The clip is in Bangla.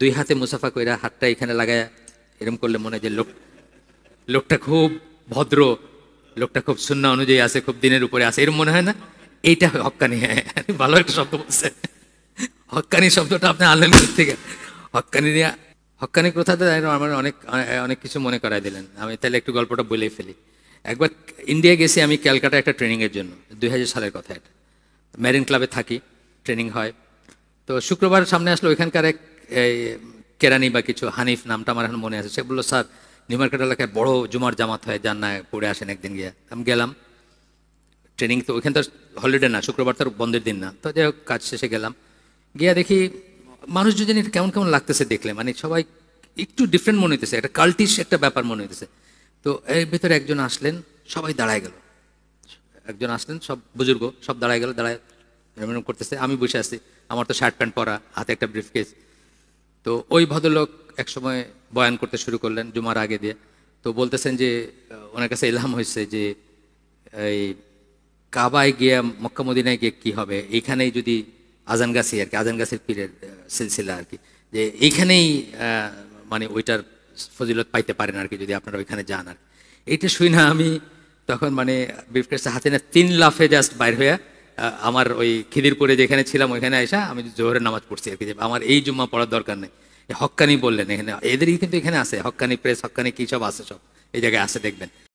দুই হাতে মুসাফা কইরা হাতটা এখানে লাগায় এরম করলে মনে হয় যে লোক লোকটা খুব ভদ্র লোকটা খুব শূন্য অনুযায়ী আছে খুব দিনের উপরে আছে এরম মনে হয় না এইটা হক্কানি হ্যাঁ, হ্যাঁ ভালো একটা শব্দ বলছে হক্কানি শব্দটা আপনি আনলেন থেকে হক্কানি নিয়ে হক্কানি তো আমার অনেক অনেক কিছু মনে করাই দিলেন আমি তাহলে একটু গল্পটা বলেই ফেলি একবার ইন্ডিয়া গেছি আমি ক্যালকাটা একটা ট্রেনিংয়ের জন্য দুই সালের কথা এটা ম্যারিন ক্লাবে থাকি ট্রেনিং হয় তো শুক্রবার সামনে আসলো ওইখানকার এক কেরানি বা কিছু হানিফ নামটা আমার এখন মনে আছে সে বললো স্যার নিউ মার্কেট এলাকায় বড় জুমার জামাত হয় যান না পড়ে আসেন একদিন গিয়ে আমি গেলাম ট্রেনিং তো ওইখান তো হলিডে না শুক্রবার তার বন্ধের দিন না তো যাই হোক কাজ শেষে গেলাম গিয়া দেখি মানুষ যদি কেমন কেমন লাগতেছে দেখলে মানে সবাই একটু ডিফারেন্ট মনে হইতেছে একটা কাল্টিস একটা ব্যাপার মনে হইতেছে তো এর ভিতরে একজন আসলেন সবাই দাঁড়ায় গেল একজন আসলেন সব বুজুর্গ সব দাঁড়ায় গেল দাঁড়ায় করতেছে আমি বসে আছি আমার তো শার্ট প্যান্ট পরা হাতে একটা ব্রিফ কেস তো ওই ভদ্রলোক একসময় বয়ান করতে শুরু করলেন জুমার আগে দিয়ে তো বলতেছেন যে ওনার কাছে এলাম হয়েছে যে এই কাবায় গিয়ে মক্কামুদিনায় গিয়ে কী হবে এইখানেই যদি আজানগাছি আর কি আজানগাছির পীরের সিলসিলা আর কি যে এইখানেই মানে ওইটার ফজিলত পাইতে পারেন আর কি যদি আপনারা ওইখানে যান আর এইটা শুই না আমি তখন মানে ব্রিফকেসটা হাতে না তিন লাফে জাস্ট বাইর হয়ে আমার ওই খিদিরপুরে যেখানে ছিলাম ওইখানে আসা আমি জোহরের নামাজ পড়ছি আর কি আমার এই জুম্মা পড়ার দরকার নেই হক্কানি বললেন এখানে এদেরই কিন্তু এখানে আছে হক্কানি প্রেস হক্কানি কী সব আছে সব এই জায়গায় আছে দেখবেন